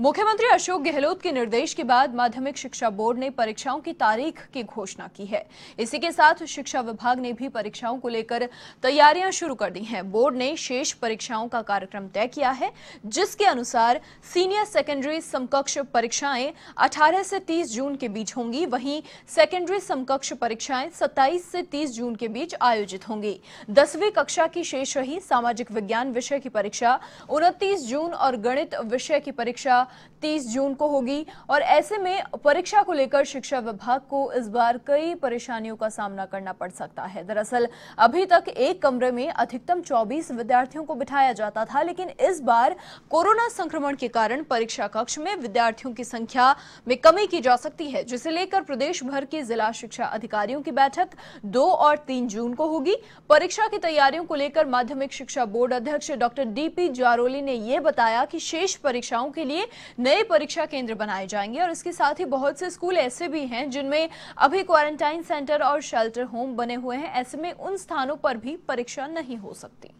मुख्यमंत्री अशोक गहलोत के निर्देश के बाद माध्यमिक शिक्षा बोर्ड ने परीक्षाओं की तारीख की घोषणा की है इसी के साथ शिक्षा विभाग ने भी परीक्षाओं को लेकर तैयारियां शुरू कर दी हैं बोर्ड ने शेष परीक्षाओं का कार्यक्रम तय किया है जिसके अनुसार सीनियर सेकेंडरी समकक्ष परीक्षाएं 18 से 30 जून के बीच होंगी वहीं सेकेंडरी समकक्ष परीक्षाएं सत्ताईस से तीस जून के बीच आयोजित होंगी दसवीं कक्षा की शेष रही सामाजिक विज्ञान विषय की परीक्षा उनतीस जून और गणित विषय की परीक्षा 30 जून को होगी और ऐसे में परीक्षा को लेकर शिक्षा विभाग को इस बार कई परेशानियों का सामना करना पड़ सकता है दरअसल अभी तक एक कमरे में अधिकतम 24 विद्यार्थियों को बिठाया जाता था लेकिन इस बार कोरोना संक्रमण के कारण परीक्षा कक्ष में विद्यार्थियों की संख्या में कमी की जा सकती है जिसे लेकर प्रदेश भर के जिला शिक्षा अधिकारियों की बैठक दो और तीन जून को होगी परीक्षा की तैयारियों को लेकर माध्यमिक शिक्षा बोर्ड अध्यक्ष डॉक्टर डीपी जारोली ने यह बताया कि शेष परीक्षाओं के लिए नए परीक्षा केंद्र बनाए जाएंगे और इसके साथ ही बहुत से स्कूल ऐसे भी हैं जिनमें अभी क्वारंटाइन सेंटर और शेल्टर होम बने हुए हैं ऐसे में उन स्थानों पर भी परीक्षा नहीं हो सकती